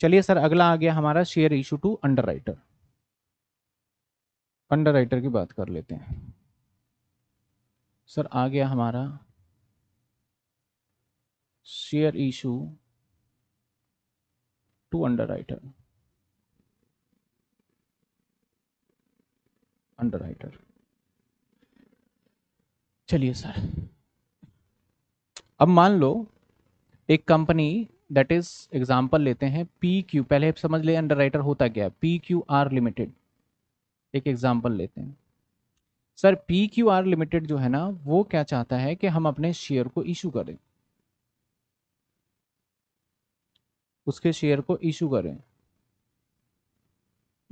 चलिए सर अगला आ गया हमारा share issue to underwriter underwriter की बात कर लेते हैं सर आ गया हमारा share issue to underwriter underwriter चलिए सर अब मान लो एक कंपनी दैट इज एग्जाम्पल लेते हैं पी क्यू पहले समझ ले अंडर राइटर होता क्या है पी क्यू आर लिमिटेड एक एग्जाम्पल लेते हैं sir P Q R limited जो है ना वो क्या चाहता है कि हम अपने शेयर को इशू करें उसके शेयर को इशू करें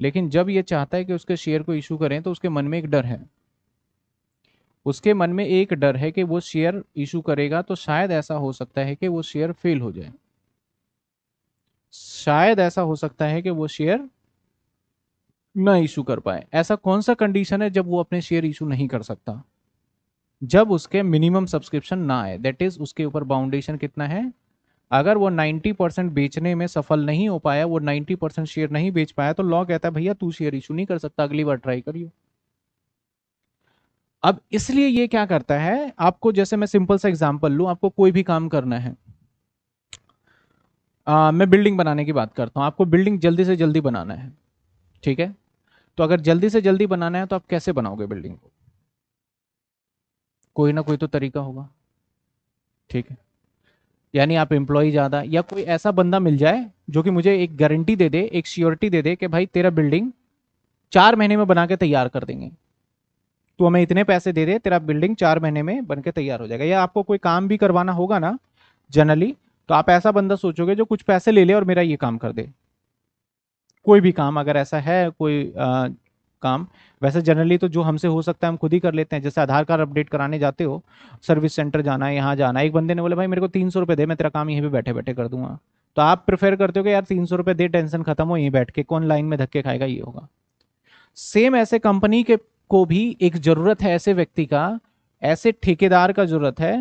लेकिन जब ये चाहता है कि उसके शेयर को इशू करें तो उसके मन में एक डर है उसके मन में एक डर है कि वो शेयर इशू करेगा तो शायद ऐसा हो सकता है कि वो शेयर फेल हो जाए शायद ऐसा हो सकता है कि वो शेयर ना इशू कर पाए ऐसा कौन सा कंडीशन है जब वो अपने शेयर इशू नहीं कर सकता जब उसके मिनिमम सब्सक्रिप्शन ना आए दैट इज उसके ऊपर बाउंडेशन कितना है अगर वो 90 परसेंट बेचने में सफल नहीं हो पाया वो 90 परसेंट शेयर नहीं बेच पाया तो लॉ कहता है भैया तू शेयर इशू नहीं कर सकता अगली बार ट्राई करियो अब इसलिए ये क्या करता है आपको जैसे मैं सिंपल सा एग्जांपल लूँ आपको कोई भी काम करना है आ, मैं बिल्डिंग बनाने की बात करता हूँ आपको बिल्डिंग जल्दी से जल्दी बनाना है ठीक है तो अगर जल्दी से जल्दी बनाना है तो आप कैसे बनाओगे बिल्डिंग को कोई ना कोई तो तरीका होगा ठीक है यानी आप एम्प्लॉय ज़्यादा या कोई ऐसा बंदा मिल जाए जो कि मुझे एक गारंटी दे दे एक श्योरिटी दे दे कि भाई तेरा बिल्डिंग चार महीने में बना के तैयार कर देंगे तो हमें इतने पैसे दे दे तेरा बिल्डिंग चार महीने में बन के तैयार हो जाएगा या आपको कोई काम भी करवाना होगा ना जनरली तो आप ऐसा बंदा सोचोगे जो कुछ पैसे ले ले और मेरा ये काम कर दे कोई भी काम अगर ऐसा है कोई आ, काम वैसे जनरली तो जो हमसे हो सकता है हम खुद ही कर लेते हैं जैसे आधार कार्ड अपडेट कराने जाते हो सर्विस सेंटर जाना है यहाँ जाना है एक बंदे ने बोले भाई मेरे को तीन सौ रुपये दे मैं तेरा काम यहीं पे बैठे बैठे कर दूंगा तो आप प्रेफर करते हो कि यार तीन सौ रुपये दे टेंशन खत्म हो यहीं बैठ के कौन लाइन में धक्के खाएगा ये होगा सेम ऐसे कंपनी के को भी एक जरूरत है ऐसे व्यक्ति का ऐसे ठेकेदार का जरूरत है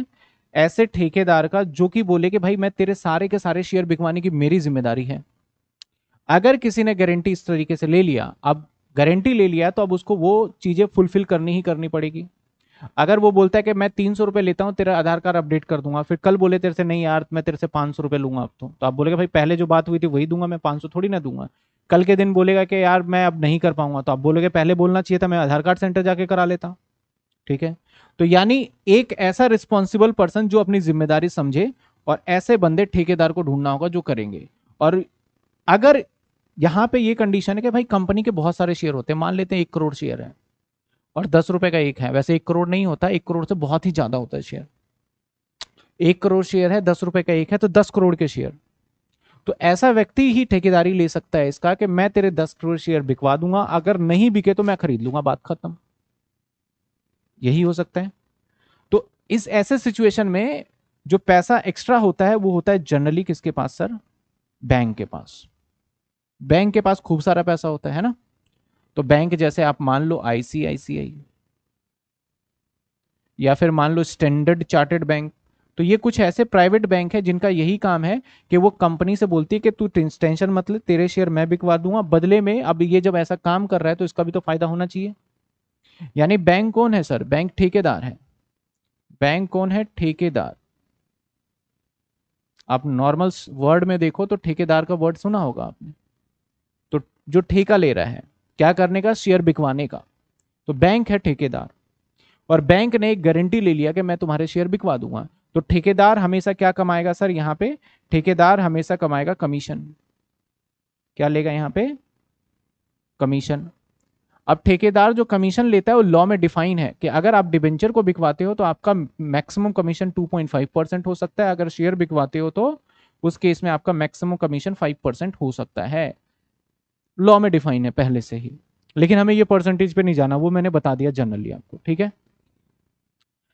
ऐसे ठेकेदार का जो कि बोले कि भाई मैं तेरे सारे के सारे शेयर बिकवाने की मेरी जिम्मेदारी है अगर किसी ने गारंटी इस तरीके से ले लिया अब गारंटी ले लिया तो अब उसको वो चीज़ें फुलफिल करनी ही करनी पड़ेगी अगर वो बोलता है कि मैं तीन सौ रुपये लेता हूँ तेरा आधार कार्ड अपडेट कर दूंगा फिर कल बोले तेरे से नहीं यार मैं तेरे से पाँच सौ रुपये लूंगा अब तो तो आप बोलेगा भाई पहले जो बात हुई थी वही दूंगा मैं पाँच सौ थोड़ी ना दूंगा कल के दिन बोलेगा कि यार मैं अब नहीं कर पाऊंगा तो आप बोलोगे पहले बोलना चाहिए था मैं आधार कार्ड सेंटर जाके करा लेता ठीक है तो यानी एक ऐसा रिस्पॉन्सिबल पर्सन जो अपनी जिम्मेदारी समझे और ऐसे बंदे ठेकेदार को ढूंढना होगा जो करेंगे और अगर यहां पे ये कंडीशन है कि भाई कंपनी के बहुत सारे शेयर होते हैं मान लेते हैं एक करोड़ शेयर है और दस रुपए का एक है वैसे एक करोड़ नहीं होता एक करोड़ से बहुत ही ज्यादा होता है शेयर एक करोड़ शेयर है दस रुपए का एक है तो दस करोड़ के शेयर तो ऐसा व्यक्ति ही ठेकेदारी ले सकता है इसका कि मैं तेरे दस करोड़ शेयर बिकवा दूंगा अगर नहीं बिके तो मैं खरीद लूंगा बात खत्म यही हो सकता है तो इस ऐसे सिचुएशन में जो पैसा एक्स्ट्रा होता है वो होता है जनरली किसके पास सर बैंक के पास बैंक के पास खूब सारा पैसा होता है ना तो बैंक जैसे आप मान लो आईसीआईसीआई या फिर मान लो स्टैंडर्ड चार्टेड बैंक तो ये कुछ ऐसे प्राइवेट बैंक है जिनका यही काम है कि वो कंपनी से बोलती है कि तू टेंशन मत ले तेरे शेयर मैं बिकवा दूंगा बदले में अब ये जब ऐसा काम कर रहा है तो इसका भी तो फायदा होना चाहिए यानी बैंक कौन है सर बैंक ठेकेदार है बैंक कौन है ठेकेदार आप नॉर्मल वर्ड में देखो तो ठेकेदार का वर्ड सुना होगा आपने तो जो ठेका ले रहा है क्या करने का शेयर बिकवाने का तो बैंक है ठेकेदार और बैंक ने एक गारंटी ले लिया कि मैं तुम्हारे शेयर बिकवा दूंगा तो ठेकेदार हमेशा क्या कमाएगा सर यहाँ पे ठेकेदार हमेशा कमाएगा कमीशन क्या लेगा यहाँ पे कमीशन अब ठेकेदार जो कमीशन लेता है वो लॉ में डिफाइन है कि अगर आप डिबेंचर को बिकवाते हो तो आपका मैक्सिमम कमीशन 2.5 परसेंट हो सकता है अगर शेयर बिकवाते हो तो उस केस में आपका मैक्सिमम कमीशन 5 परसेंट हो सकता है लॉ में डिफाइन है पहले से ही लेकिन हमें ये परसेंटेज पे नहीं जाना वो मैंने बता दिया जनरली आपको ठीक है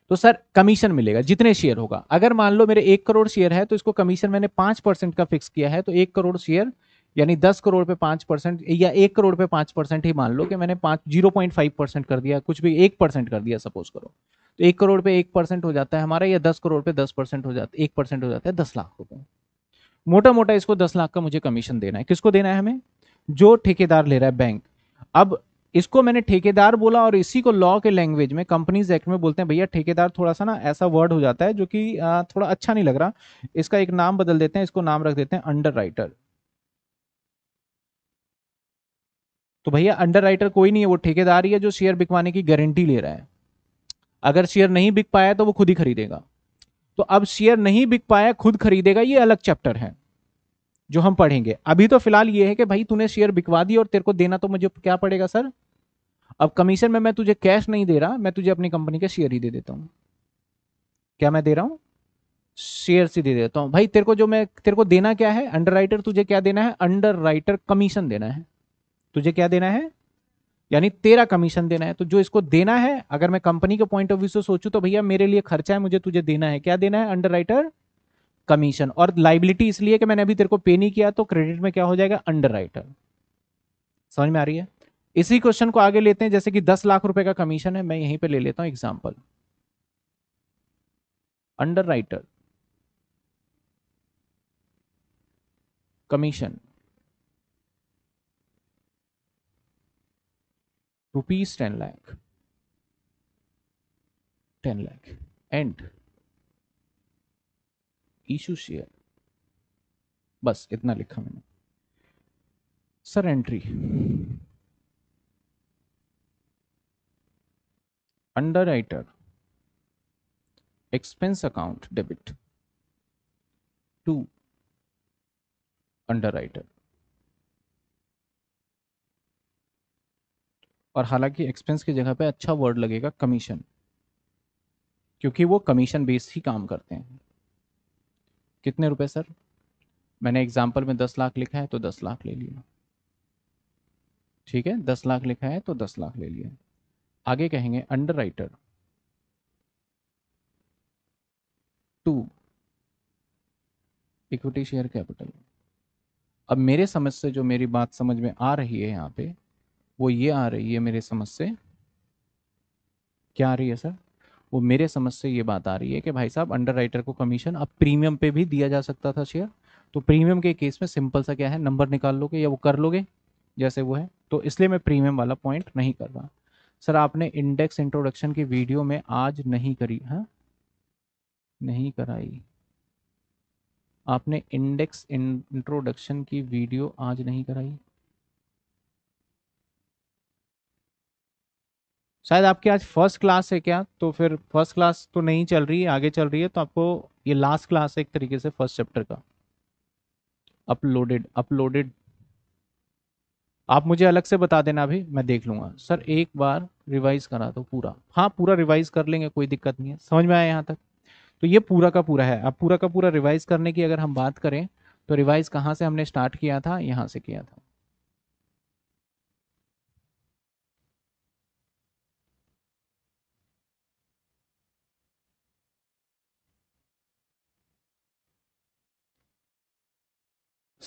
तो सर कमीशन मिलेगा जितने शेयर होगा अगर मान लो मेरे एक करोड़ शेयर है तो इसको कमीशन मैंने पांच परसेंट का फिक्स किया है तो एक करोड़ शेयर यानी दस करोड़ पे पांच परसेंट या एक करोड़ पे पांच परसेंट ही मान लो कि मैंने पाँच जीरो पॉइंट फाइव परसेंट कर दिया कुछ भी एक परसेंट कर दिया सपोज करो तो एक करोड़ पे एक परसेंट हो जाता है हमारा या दस करोड़ पे दस परसेंट हो जाता है एक परसेंट हो जाता है दस लाख रुपए मोटा मोटा इसको दस लाख का मुझे कमीशन देना है किसको देना है हमें जो ठेकेदार ले रहा है बैंक अब इसको मैंने ठेकेदार बोला और इसी को लॉ के लैंग्वेज में कंपनीज एक्ट में बोलते हैं भैया ठेकेदार थोड़ा सा ना ऐसा वर्ड हो जाता है जो कि थोड़ा अच्छा नहीं लग रहा इसका एक नाम बदल देते हैं इसको नाम रख देते हैं अंडर राइटर तो भैया अंडर राइटर कोई नहीं है वो ठेकेदार ही है जो शेयर बिकवाने की गारंटी ले रहा है अगर शेयर नहीं बिक पाया तो वो खुद ही खरीदेगा तो अब शेयर नहीं बिक पाया खुद खरीदेगा ये अलग चैप्टर है जो हम पढ़ेंगे अभी तो फिलहाल ये है कि भाई तूने शेयर बिकवा दी और तेरे को देना तो मुझे क्या पड़ेगा सर अब कमीशन में मैं तुझे कैश नहीं दे रहा मैं तुझे अपनी कंपनी के शेयर ही दे देता हूँ क्या मैं दे रहा हूँ शेयर से दे देता हूँ भाई तेरे को जो मैं तेरे को देना क्या है अंडर तुझे क्या देना है अंडर कमीशन देना है तुझे क्या देना है यानी तेरा कमीशन देना है तो जो इसको देना है अगर मैं कंपनी के पॉइंट ऑफ व्यू से सोचूं तो भैया मेरे लिए खर्चा है मुझे तुझे देना है क्या देना है अंडर राइटर कमीशन और लाइबिलिटी इसलिए कि मैंने अभी तेरे को पे नहीं किया तो क्रेडिट में क्या हो जाएगा अंडर राइटर समझ में आ रही है इसी क्वेश्चन को आगे लेते हैं जैसे कि दस लाख रुपए का कमीशन है मैं यहीं पर ले लेता हूं example under commission rupees 10 lakh 10 lakh and issue share बस इतना लिखा मैंने sir entry under writer expense account debit to under writer और हालांकि एक्सपेंस की जगह पे अच्छा वर्ड लगेगा कमीशन क्योंकि वो कमीशन बेस ही काम करते हैं कितने रुपए सर मैंने एग्जांपल में दस लाख लिखा है तो दस लाख ले लिया ठीक है दस लाख लिखा है तो दस लाख ले लिया आगे कहेंगे under writer to equity share capital अब मेरे समझ से जो मेरी बात समझ में आ रही है यहाँ पे वो ये आ रही है मेरे समझ से क्या आ रही है सर वो मेरे समझ से ये बात आ रही है कि भाई साहब अंडर राइटर को कमीशन अब प्रीमियम पे भी दिया जा सकता था शेयर तो प्रीमियम के केस में सिंपल सा क्या है नंबर निकाल लोगे या वो कर लोगे जैसे वो है तो इसलिए मैं प्रीमियम वाला पॉइंट नहीं कर रहा सर आपने इंडेक्स इंट्रोडक्शन की वीडियो में आज नहीं करी है हाँ? नहीं कराई आपने इंडेक्स इंट्रोडक्शन की वीडियो आज नहीं कराई शायद आपकी आज फर्स्ट क्लास है क्या तो फिर फर्स्ट क्लास तो नहीं चल रही है आगे चल रही है तो आपको ये लास्ट क्लास है एक तरीके से फर्स्ट चैप्टर का अपलोडेड अपलोडेड आप मुझे अलग से बता देना अभी मैं देख लूंगा सर एक बार रिवाइज करा दो पूरा हाँ पूरा रिवाइज कर लेंगे कोई दिक्कत नहीं है समझ में आया यहाँ तक तो ये पूरा का पूरा है अब पूरा का पूरा रिवाइज करने की अगर हम बात करें तो रिवाइज कहाँ से हमने स्टार्ट किया था यहाँ से किया था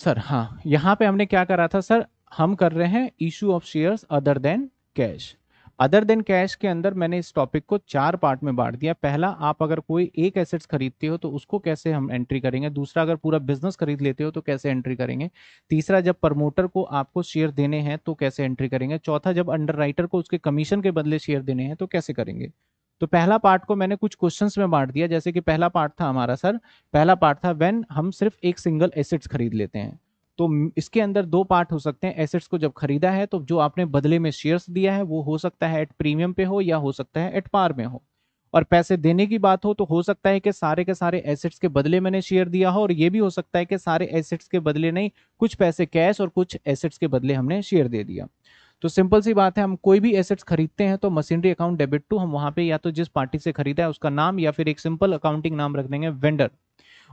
सर हाँ यहाँ पे हमने क्या करा था सर हम कर रहे हैं issue of shares other than cash other than cash के अंदर मैंने इस टॉपिक को चार पार्ट में बांट दिया पहला आप अगर कोई एक एसेट्स खरीदते हो तो उसको कैसे हम एंट्री करेंगे दूसरा अगर पूरा बिजनेस खरीद लेते हो तो कैसे एंट्री करेंगे तीसरा जब प्रमोटर को आपको शेयर देने हैं तो कैसे एंट्री करेंगे चौथा जब अंडर को उसके कमीशन के बदले शेयर देने हैं तो कैसे करेंगे तो पहला पार्ट को मैंने कुछ क्वेश्चंस में बांट दिया जैसे कि पहला पार्ट था हमारा सर पहला पार्ट था व्हेन हम सिर्फ एक सिंगल एसेट्स खरीद लेते हैं तो इसके अंदर दो पार्ट हो सकते हैं एसेट्स को जब खरीदा है तो जो आपने बदले में शेयर्स दिया है वो हो सकता है एट प्रीमियम पे हो या हो सकता है एट पार में हो और पैसे देने की बात हो तो हो सकता है कि सारे के सारे एसेट्स के बदले मैंने शेयर दिया हो और ये भी हो सकता है कि सारे एसेट्स के बदले नहीं कुछ पैसे कैश और कुछ एसेट्स के बदले हमने शेयर दे दिया तो सिंपल सी बात है हम कोई भी एसेट्स खरीदते हैं तो मशीनरी अकाउंट डेबिट टू हम वहां पे या तो जिस पार्टी से खरीदा है उसका नाम या फिर एक सिंपल अकाउंटिंग नाम रख देंगे वेंडर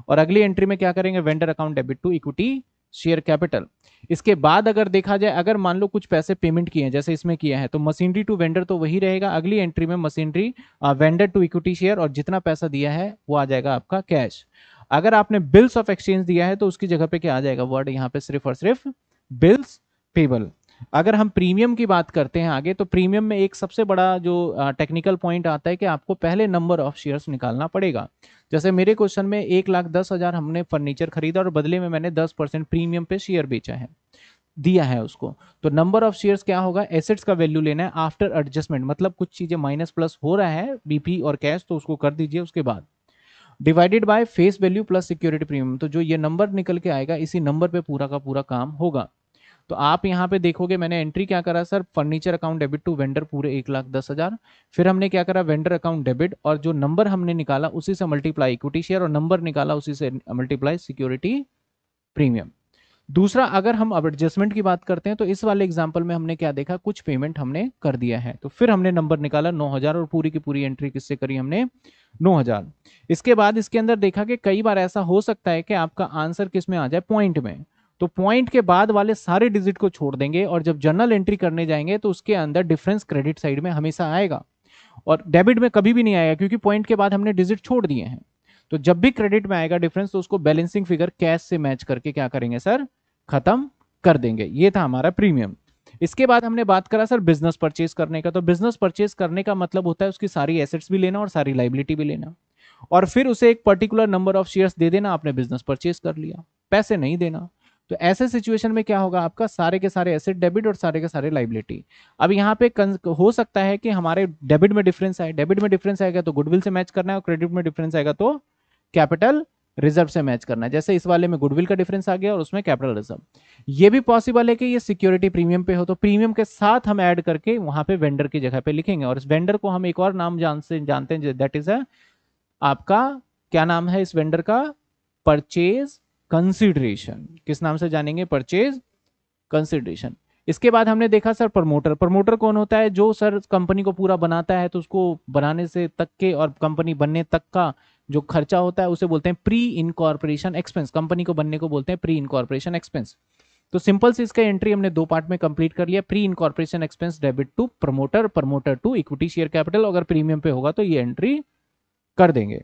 और अगली एंट्री में क्या करेंगे vendor account debit to equity share capital इसके बाद अगर देखा जाए अगर मान लो कुछ पैसे पेमेंट किए हैं जैसे इसमें किया है तो मशीनरी टू वेंडर तो वही रहेगा अगली एंट्री में machinery vendor to equity share और जितना पैसा दिया है वो आ जाएगा आपका कैश अगर आपने बिल्स ऑफ एक्सचेंज दिया है तो उसकी जगह पे क्या आ जाएगा वर्ड यहाँ पे सिर्फ और सिर्फ बिल्स पेबल अगर हम प्रीमियम की बात करते हैं आगे तो प्रीमियम में एक सबसे बड़ा जो टेक्निकल पॉइंट आता है कि आपको पहले नंबर ऑफ शेयर्स निकालना पड़ेगा जैसे मेरे क्वेश्चन में एक लाख दस हज़ार हमने फर्नीचर खरीदा और बदले में मैंने दस परसेंट प्रीमियम पे शेयर बेचा है दिया है उसको तो नंबर ऑफ शेयर्स क्या होगा एसेट्स का वैल्यू लेना है आफ्टर एडजस्टमेंट मतलब कुछ चीज़ें माइनस प्लस हो रहा है बीपी और कैश तो उसको कर दीजिए उसके बाद divided by face value plus security premium तो जो ये नंबर निकल के आएगा इसी नंबर पे पूरा का पूरा काम होगा तो आप यहाँ पे देखोगे मैंने एंट्री क्या करा sir furniture account debit to vendor पूरे एक लाख दस हज़ार फिर हमने क्या करा वेंडर अकाउंट डेबिट और जो नंबर हमने निकाला उसी से मल्टीप्लाई इक्विटी शेयर और नंबर निकाला उसी से मल्टीप्लाई सिक्योरिटी प्रीमियम दूसरा अगर हम एडजस्टमेंट की बात करते हैं तो इस वाले एग्जाम्पल में हमने क्या देखा कुछ पेमेंट हमने कर दिया है तो फिर हमने नंबर निकाला 9000 और पूरी की पूरी एंट्री किससे करी हमने 9000 इसके बाद इसके अंदर देखा कि कई बार ऐसा हो सकता है कि आपका आंसर किस में आ जाए पॉइंट में तो पॉइंट के बाद वाले सारे डिजिट को छोड़ देंगे और जब जर्नल एंट्री करने जाएंगे तो उसके अंदर डिफरेंस क्रेडिट साइड में हमेशा आएगा और डेबिट में कभी भी नहीं आएगा क्योंकि पॉइंट के बाद हमने डिजिट छोड़ दिए हैं तो जब भी क्रेडिट में आएगा डिफरेंस तो उसको बैलेंसिंग फिगर कैश से मैच करके क्या करेंगे सर खत्म कर देंगे ये था हमारा प्रीमियम इसके बाद हमने बात करा सर बिजनेस परचेज करने का तो बिजनेस परचेज करने का मतलब होता है उसकी सारी एसेट्स भी लेना और सारी लाइबिलिटी भी लेना और फिर उसे एक पर्टिकुलर नंबर ऑफ शेयर्स दे देना आपने बिजनेस परचेज कर लिया पैसे नहीं देना तो ऐसे सिचुएशन में क्या होगा आपका सारे के सारे एसेट डेबिट और सारे के सारे लाइबिलिटी अब यहाँ पे हो सकता है कि हमारे डेबिट में डिफरेंस आए डेबिट में डिफरेंस आएगा तो गुडविल से मैच करना है और क्रेडिट में डिफरेंस आएगा तो कैपिटल रिजर्व से मैच करना है जैसे इस वाले में गुडविल का डिफरेंस आ गया और उसमें कैपिटल रिजर्व ये भी पॉसिबल है कि ये सिक्योरिटी प्रीमियम पे हो तो प्रीमियम के साथ हम ऐड करके वहां पे वेंडर की जगह पे लिखेंगे और इस वेंडर को हम एक और नाम जान से जानते हैं दैट इज है आपका क्या नाम है इस वेंडर का परचेज कंसिडरेशन किस नाम से जानेंगे परचेज कंसिडरेशन इसके बाद हमने देखा सर प्रमोटर प्रमोटर कौन होता है जो सर कंपनी को पूरा बनाता है तो उसको बनाने से तक के और कंपनी बनने तक का जो खर्चा होता है उसे बोलते हैं प्री इनकॉर्पोरेशन एक्सपेंस कंपनी को बनने को बोलते हैं प्री इनकॉर्पोरेशन एक्सपेंस तो सिंपल से इसका एंट्री हमने दो पार्ट में कंप्लीट कर लिया pre incorporation expense debit to promoter promoter to equity share capital अगर प्रीमियम पे होगा तो ये एंट्री कर देंगे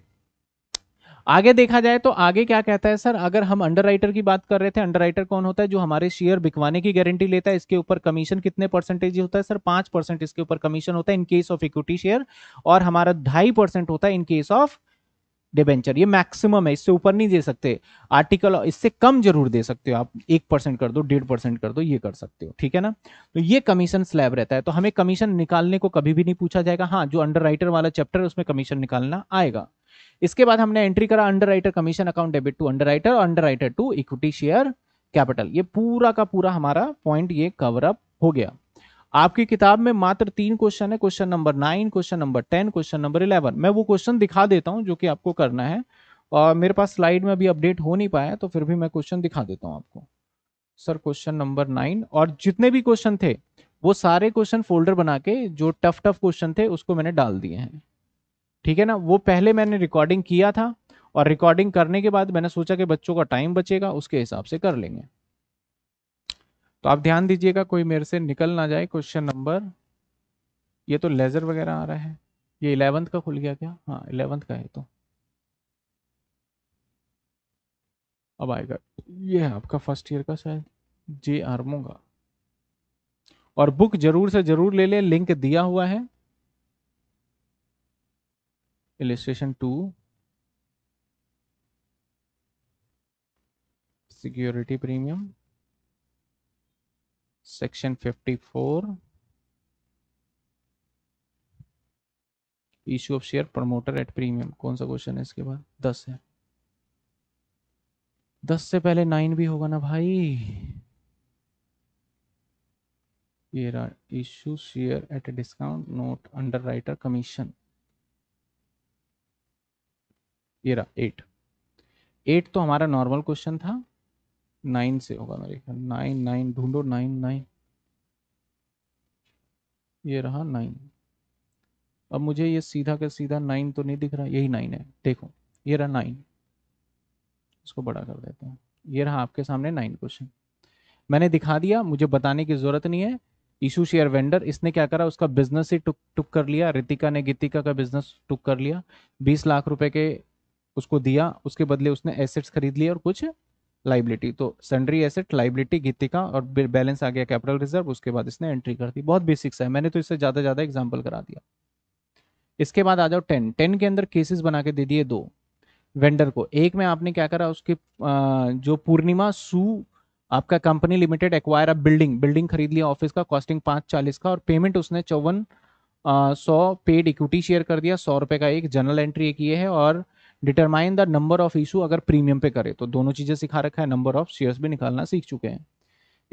आगे देखा जाए तो आगे क्या कहता है सर अगर हम अंडर की बात कर रहे थे अंडर कौन होता है जो हमारे शेयर बिकवाने की गारंटी लेता है इसके ऊपर कमीशन कितने परसेंटेज होता है सर पांच परसेंट इसके ऊपर कमीशन होता है in case of equity share और हमारा ढाई परसेंट होता है इन केस ऑफ डिबेंचर ये मैक्सिमम है इससे ऊपर नहीं दे सकते आर्टिकल इससे कम जरूर दे सकते हो आप एक परसेंट कर दो डेढ़ परसेंट कर दो ये कर सकते हो ठीक है ना तो ये कमीशन स्लैब रहता है तो हमें कमीशन निकालने को कभी भी नहीं पूछा जाएगा हाँ जो अंडर वाला चैप्टर है उसमें कमीशन निकालना आएगा इसके बाद हमने एंट्री करा under commission account debit to under writer under writer to equity share capital ये पूरा का पूरा हमारा पॉइंट ये कवरअप हो गया आपकी किताब में मात्र तीन क्वेश्चन है question number nine question number ten question number eleven मैं वो क्वेश्चन दिखा देता हूँ जो कि आपको करना है और मेरे पास स्लाइड में अभी अपडेट हो नहीं पाया तो फिर भी मैं क्वेश्चन दिखा देता हूँ आपको सर क्वेश्चन नंबर नाइन और जितने भी क्वेश्चन थे वो सारे क्वेश्चन फोल्डर बना के जो टफ टफ क्वेश्चन थे उसको मैंने डाल दिए हैं ठीक है ना वो पहले मैंने रिकॉर्डिंग किया था और रिकॉर्डिंग करने के बाद मैंने सोचा कि बच्चों का टाइम बचेगा उसके हिसाब से कर लेंगे तो आप ध्यान दीजिएगा कोई मेरे से निकल ना जाए क्वेश्चन नंबर ये तो लेजर वगैरह आ रहा है ये इलेवंथ का खुल गया क्या हाँ इलेवंथ का है तो अब आएगा ये है आपका फर्स्ट ईयर का शायद जे आर्मो का और बुक जरूर से जरूर ले लें लिंक दिया हुआ है illustration 2 security premium section 54 issue of share promoter at premium कौन सा क्वेश्चन है इसके बाद दस है दस से पहले नाइन भी होगा ना भाई ये रहा issue share at discount note under writer commission ये रहा एट एट तो हमारा नॉर्मल क्वेश्चन था नाइन से होगा मेरे ख्याल नाइन नाइन ढूंढो नाइन नाइन ये रहा नाइन अब मुझे ये सीधा का सीधा नाइन तो नहीं दिख रहा यही नाइन है देखो ये रहा नाइन इसको बड़ा कर देते हैं ये रहा आपके सामने नाइन क्वेश्चन मैंने दिखा दिया मुझे बताने की जरूरत नहीं है इशू शेयर वेंडर इसने क्या करा उसका बिजनेस ही टुक टुक कर लिया रितिका ने गीतिका का बिजनेस टुक कर लिया बीस लाख रुपए के उसको दिया उसके बदले उसने एसेट्स खरीद लिए और कुछ लाइबिलिटी तो सन्ड्री एसेट लाइबिलिटी गीतिका और बैलेंस आ गया कैपिटल रिजर्व उसके बाद इसने एंट्री कर दी बहुत बेसिक्स है मैंने तो इससे ज़्यादा ज़्यादा एग्जाम्पल करा दिया इसके बाद आ जाओ टेन टेन के अंदर केसेस बना के दे दिए दो वेंडर को एक में आपने क्या करा उसके जो पूर्णिमा सू आपका company limited acquire a building building खरीद लिया ऑफिस का कॉस्टिंग पाँच चालीस का और पेमेंट उसने चौवन सौ पेड इक्विटी शेयर कर दिया सौ रुपये का एक जनरल एंट्री किए है और determine the number of issue अगर प्रीमियम पे करे तो दोनों चीज़ें सिखा रखा है नंबर ऑफ शेयर्स भी निकालना सीख चुके हैं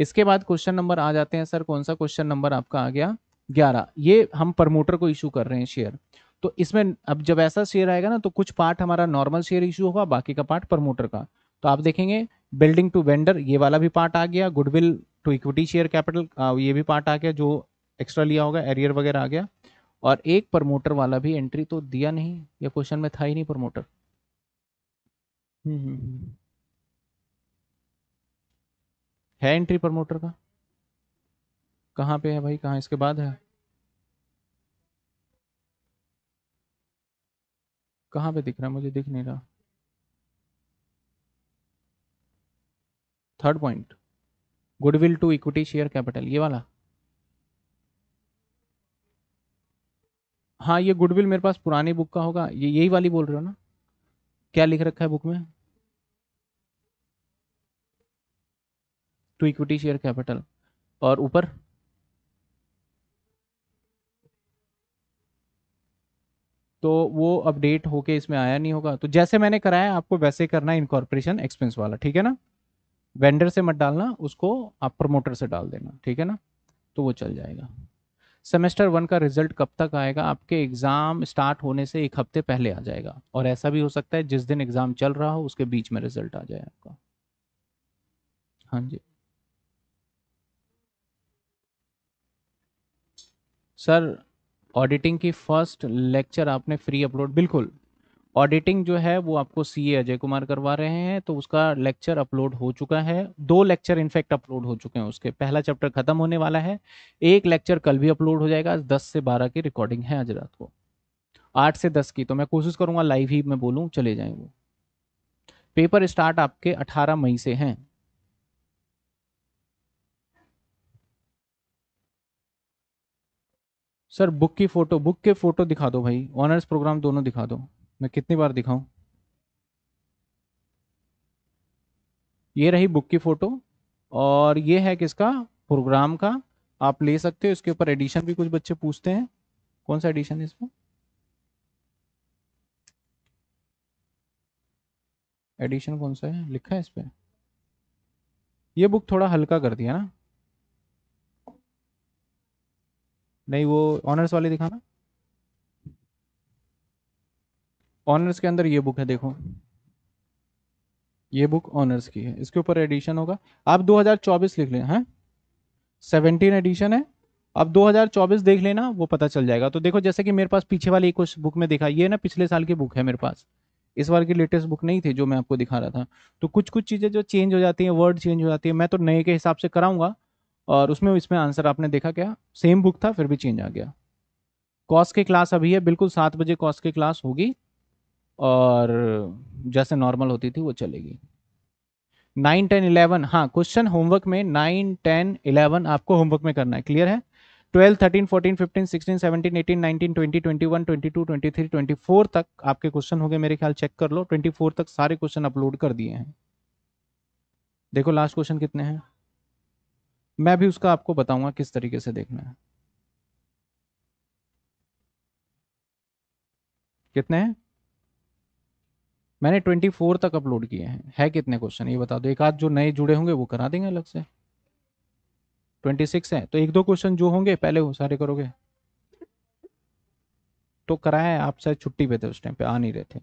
इसके बाद क्वेश्चन नंबर आ जाते हैं सर कौन सा क्वेश्चन नंबर आपका आ गया ग्यारह ये हम प्रमोटर को इशू कर रहे हैं शेयर तो इसमें अब जब ऐसा शेयर आएगा ना तो कुछ पार्ट हमारा नॉर्मल शेयर इशू होगा बाकी का पार्ट प्रमोटर का तो आप देखेंगे बिल्डिंग टू वेंडर ये वाला भी पार्ट आ गया goodwill to equity share capital ये भी पार्ट आ गया जो एक्स्ट्रा लिया होगा एरियर वगैरह आ गया और एक प्रमोटर वाला भी एंट्री तो दिया नहीं या क्वेश्चन में था ही नहीं प्रमोटर हुँ, हम्म, हम्म, हम्म, है एंट्री प्रमोटर का? कहाँ पे है भाई कहाँ इसके बाद है? कहाँ पे दिख रहा है? मुझे दिख नहीं रहा। Third point, goodwill to equity share capital ये वाला? हाँ, ये गुडविल मेरे पास पुरानी बुक का होगा। ये यही वाली बोल रहे हो ना? क्या लिख रखा है बुक में टू इक्विटी शेयर कैपिटल और ऊपर तो वो अपडेट होके इसमें आया नहीं होगा तो जैसे मैंने कराया आपको वैसे करना है इनकॉर्पोरेशन एक्सपेंस वाला ठीक है ना वेंडर से मत डालना उसको आप प्रमोटर से डाल देना ठीक है ना तो वो चल जाएगा सेमेस्टर वन का रिजल्ट कब तक आएगा आपके एग्ज़ाम स्टार्ट होने से एक हफ्ते पहले आ जाएगा और ऐसा भी हो सकता है जिस दिन एग्ज़ाम चल रहा हो उसके बीच में रिजल्ट आ जाए आपका हाँ जी सर ऑडिटिंग की फर्स्ट लेक्चर आपने फ्री अपलोड बिल्कुल ऑडिटिंग जो है वो आपको सीए अजय कुमार करवा रहे हैं तो उसका लेक्चर अपलोड हो चुका है दो लेक्चर इनफैक्ट अपलोड हो चुके हैं उसके पहला चैप्टर खत्म होने वाला है एक लेक्चर कल भी अपलोड हो जाएगा दस से बारह की रिकॉर्डिंग है आज रात को आठ से दस की तो मैं कोशिश करूंगा लाइव ही मैं बोलूँ चले जाएँ वो पेपर स्टार्ट आपके अठारह मई से हैं सर बुक की फ़ोटो बुक के फ़ोटो दिखा दो भाई ऑनर्स प्रोग्राम दोनों दिखा दो मैं कितनी बार दिखाऊं ये रही बुक की फ़ोटो और ये है किसका प्रोग्राम का आप ले सकते हो इसके ऊपर एडिशन भी कुछ बच्चे पूछते हैं कौन सा एडिशन है इसमें एडिशन कौन सा है लिखा है इस पर यह बुक थोड़ा हल्का कर दिया ना नहीं वो ऑनर्स वाले दिखाना ऑनर्स के अंदर ये बुक है देखो ये बुक ऑनर्स की है इसके ऊपर एडिशन होगा आप 2024 लिख लें हैं सेवनटीन एडिशन है अब 2024 देख लेना वो पता चल जाएगा तो देखो जैसे कि मेरे पास पीछे वाली एक कुछ बुक में देखा ये ना पिछले साल की बुक है मेरे पास इस बार की लेटेस्ट बुक नहीं थी जो मैं आपको दिखा रहा था तो कुछ कुछ चीज़ें जो चेंज हो जाती हैं वर्ड चेंज हो जाती है मैं तो नए के हिसाब से कराऊंगा और उसमें इसमें आंसर आपने देखा क्या सेम बुक था फिर भी चेंज आ गया कॉस्ट की क्लास अभी है बिल्कुल सात बजे कॉस्ट की क्लास होगी और जैसे नॉर्मल होती थी वो चलेगी नाइन टेन इलेवन हाँ क्वेश्चन होमवर्क में नाइन टेन इलेवन आपको होमवर्क में करना है क्लियर है twelve thirteen fourteen fifteen sixteen seventeen eighteen nineteen twenty twenty one twenty two twenty three twenty four तक आपके क्वेश्चन हो गए मेरे ख्याल चेक कर लो ट्वेंटी फोर तक सारे क्वेश्चन अपलोड कर दिए हैं देखो लास्ट क्वेश्चन कितने हैं मैं भी उसका आपको बताऊंगा किस तरीके से देखना है कितने हैं मैंने ट्वेंटी फोर तक अपलोड किए हैं है कितने क्वेश्चन ये बता दो एक आध जो नए जुड़े होंगे वो करा देंगे अलग से ट्वेंटी सिक्स है तो एक दो क्वेश्चन जो होंगे पहले वो सारे करोगे तो कराया आप शायद छुट्टी पे थे उस टाइम पे आ नहीं रहे थे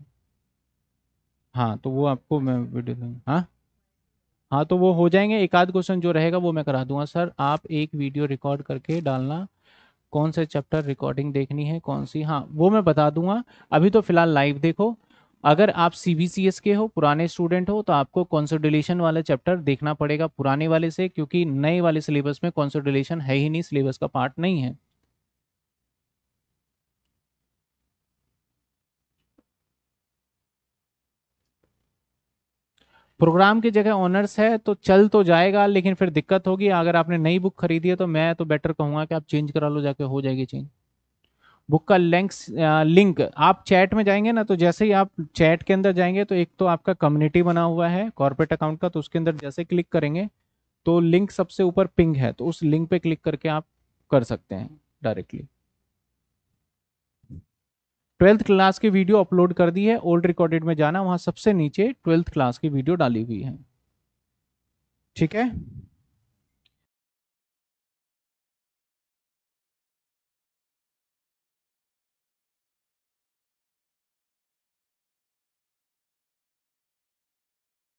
हाँ तो वो आपको मैं वीडियो हाँ हाँ तो वो हो जाएंगे एक आध क्वेश्चन जो रहेगा वो मैं करा दूंगा सर आप एक वीडियो रिकॉर्ड करके डालना कौन से चैप्टर रिकॉर्डिंग देखनी है कौन सी हाँ वो मैं बता दूंगा अभी तो फिलहाल लाइव देखो अगर आप सी के हो पुराने स्टूडेंट हो तो आपको कॉन्सोडलेशन वाला चैप्टर देखना पड़ेगा पुराने वाले से क्योंकि नए वाले सिलेबस में कॉन्सोडलेशन है ही नहीं सिलेबस का पार्ट नहीं है प्रोग्राम की जगह ऑनर्स है तो चल तो जाएगा लेकिन फिर दिक्कत होगी अगर आपने नई बुक खरीदी है तो मैं तो बेटर कहूंगा कि आप चेंज करा लो जाके हो जाएगी चेंज बुक का लिंक लिंक uh, आप चैट में जाएंगे ना तो जैसे ही आप चैट के अंदर जाएंगे तो एक तो आपका कम्युनिटी बना हुआ है कॉर्पोरेट अकाउंट का तो उसके अंदर जैसे क्लिक करेंगे तो लिंक सबसे ऊपर पिंग है तो उस लिंक पे क्लिक करके आप कर सकते हैं डायरेक्टली ट्वेल्थ क्लास की वीडियो अपलोड कर दी है ओल्ड रिकॉर्डेड में जाना वहां सबसे नीचे ट्वेल्थ क्लास की वीडियो डाली हुई है ठीक है